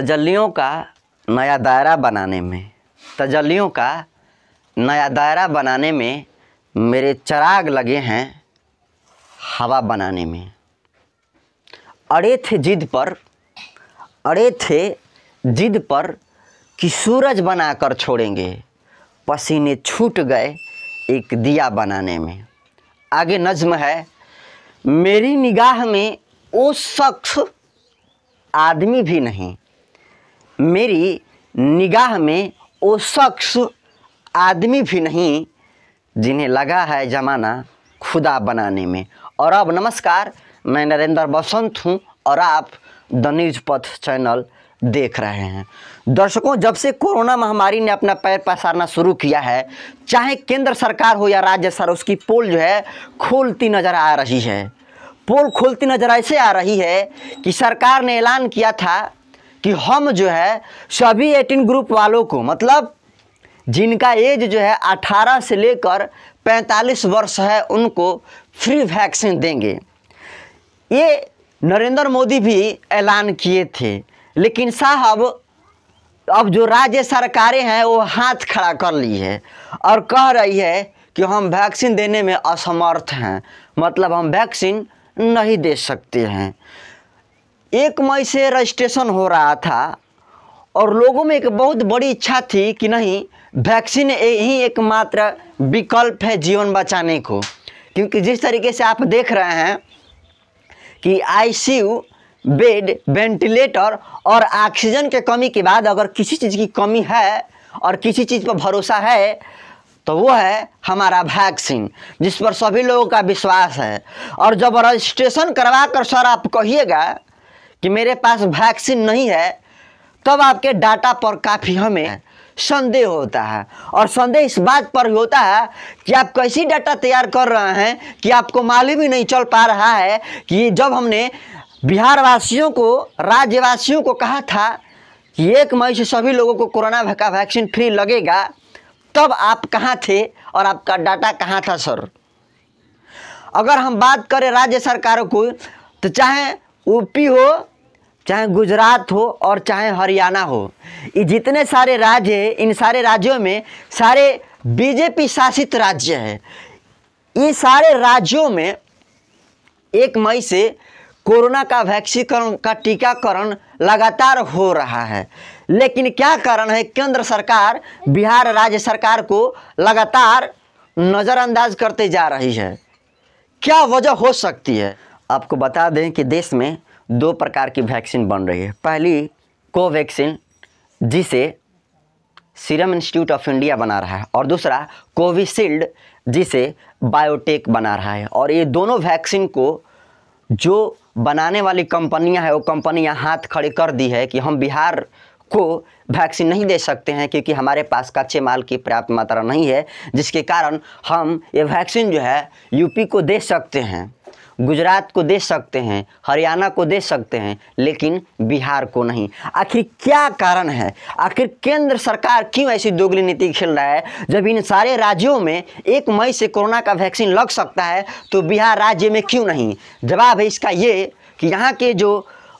तजलियों का नया दायरा बनाने में तजलियों का नया दायरा बनाने में मेरे चराग लगे हैं हवा बनाने में अड़े थे जिद पर अड़े थे जिद पर कि सूरज बनाकर छोड़ेंगे पसीने छूट गए एक दिया बनाने में आगे नज्म है मेरी निगाह में वो शख्स आदमी भी नहीं मेरी निगाह में वो शख्स आदमी भी नहीं जिन्हें लगा है ज़माना खुदा बनाने में और अब नमस्कार मैं नरेंद्र बसंत हूँ और आप द न्यूज पथ चैनल देख रहे हैं दर्शकों जब से कोरोना महामारी ने अपना पैर पसारना शुरू किया है चाहे केंद्र सरकार हो या राज्य सरकार उसकी पोल जो है खोलती नज़र आ रही है पोल खोलती नज़र ऐसे आ रही है कि सरकार ने ऐलान किया था कि हम जो है सभी एटीन ग्रुप वालों को मतलब जिनका एज जो है 18 से लेकर 45 वर्ष है उनको फ्री वैक्सीन देंगे ये नरेंद्र मोदी भी ऐलान किए थे लेकिन साहब अब जो राज्य सरकारें हैं वो हाथ खड़ा कर ली है और कह रही है कि हम वैक्सीन देने में असमर्थ हैं मतलब हम वैक्सीन नहीं दे सकते हैं एक मई से रजिस्ट्रेशन हो रहा था और लोगों में एक बहुत बड़ी इच्छा थी कि नहीं वैक्सीन ही एकमात्र विकल्प है जीवन बचाने को क्योंकि जिस तरीके से आप देख रहे हैं कि आईसीयू बेड वेंटिलेटर और ऑक्सीजन के कमी के बाद अगर किसी चीज़ की कमी है और किसी चीज़ पर भरोसा है तो वो है हमारा वैक्सीन जिस पर सभी लोगों का विश्वास है और जब रजिस्ट्रेशन करवा कर सर आप कहिएगा कि मेरे पास वैक्सीन नहीं है तब आपके डाटा पर काफ़ी हमें हाँ। संदेह होता है और संदेह इस बात पर होता है कि आप कैसी डाटा तैयार कर रहे हैं कि आपको मालूम ही नहीं चल पा रहा है कि जब हमने बिहार वासियों को राज्यवासियों को कहा था कि एक मई से सभी लोगों को कोरोना का वैक्सीन फ्री लगेगा तब आप कहाँ थे और आपका डाटा कहाँ था सर अगर हम बात करें राज्य सरकारों को तो चाहे यूपी हो चाहे गुजरात हो और चाहे हरियाणा हो ये जितने सारे राज्य हैं इन सारे राज्यों में सारे बीजेपी शासित राज्य हैं ये सारे राज्यों में एक मई से कोरोना का वैक्सीकरण का टीकाकरण लगातार हो रहा है लेकिन क्या कारण है केंद्र सरकार बिहार राज्य सरकार को लगातार नज़रअंदाज करते जा रही है क्या वजह हो सकती है आपको बता दें कि देश में दो प्रकार की वैक्सीन बन रही है पहली कोवैक्सीन जिसे सीरम इंस्टीट्यूट ऑफ इंडिया बना रहा है और दूसरा कोविशील्ड जिसे बायोटेक बना रहा है और ये दोनों वैक्सीन को जो बनाने वाली कंपनियां हैं वो कंपनियां हाथ खड़े कर दी है कि हम बिहार को वैक्सीन नहीं दे सकते हैं क्योंकि हमारे पास कच्चे माल की पर्याप्त मात्रा नहीं है जिसके कारण हम ये वैक्सीन जो है यूपी को दे सकते हैं गुजरात को दे सकते हैं हरियाणा को दे सकते हैं लेकिन बिहार को नहीं आखिर क्या कारण है आखिर केंद्र सरकार क्यों ऐसी दोगली नीति खेल रहा है जब इन सारे राज्यों में एक मई से कोरोना का वैक्सीन लग सकता है तो बिहार राज्य में क्यों नहीं जवाब है इसका ये कि यहाँ के जो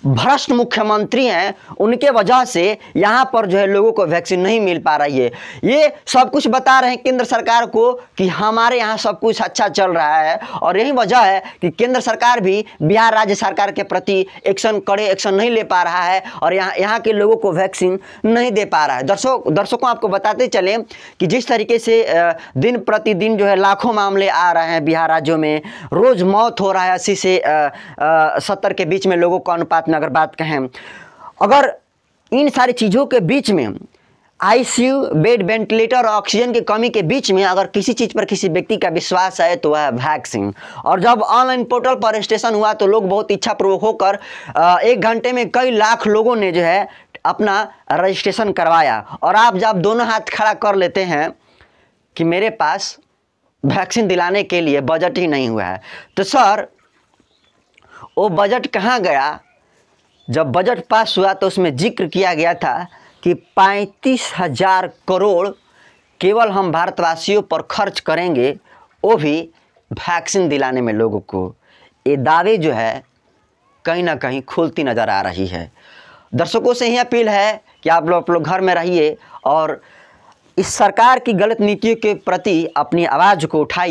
भ्रष्ट मुख्यमंत्री हैं उनके वजह से यहाँ पर जो है लोगों को वैक्सीन नहीं मिल पा रही है ये सब कुछ बता रहे हैं केंद्र सरकार को कि हमारे यहाँ सब कुछ अच्छा चल रहा है और यही वजह है कि केंद्र सरकार भी बिहार राज्य सरकार के प्रति एक्शन कड़े एक्शन नहीं ले पा रहा है और यहाँ यहाँ के लोगों को वैक्सीन नहीं दे पा रहा है दर्शक दर्शकों आपको बताते चले कि जिस तरीके से दिन प्रतिदिन जो है लाखों मामले आ रहे हैं बिहार राज्यों में रोज़ मौत हो रहा है अस्सी से सत्तर के बीच में लोगों का अनुपात में अगर बात कहें अगर इन सारी चीज़ों के बीच में आईसीयू बेड वेंटिलेटर और ऑक्सीजन की कमी के बीच में अगर किसी चीज़ पर किसी व्यक्ति का विश्वास है तो वह वैक्सीन और जब ऑनलाइन पोर्टल पर रजिस्ट्रेशन हुआ तो लोग बहुत इच्छा प्रवक होकर एक घंटे में कई लाख लोगों ने जो है अपना रजिस्ट्रेशन करवाया और आप जब दोनों हाथ खड़ा कर लेते हैं कि मेरे पास वैक्सीन दिलाने के लिए बजट ही नहीं हुआ है तो सर वो बजट कहाँ गया जब बजट पास हुआ तो उसमें जिक्र किया गया था कि पैंतीस हजार करोड़ केवल हम भारतवासियों पर खर्च करेंगे वो भी वैक्सीन दिलाने में लोगों को ये दावे जो है कहीं ना कहीं खुलती नज़र आ रही है दर्शकों से ही अपील है कि आप लोग आप लोग घर में रहिए और इस सरकार की गलत नीतियों के प्रति अपनी आवाज़ को उठाइए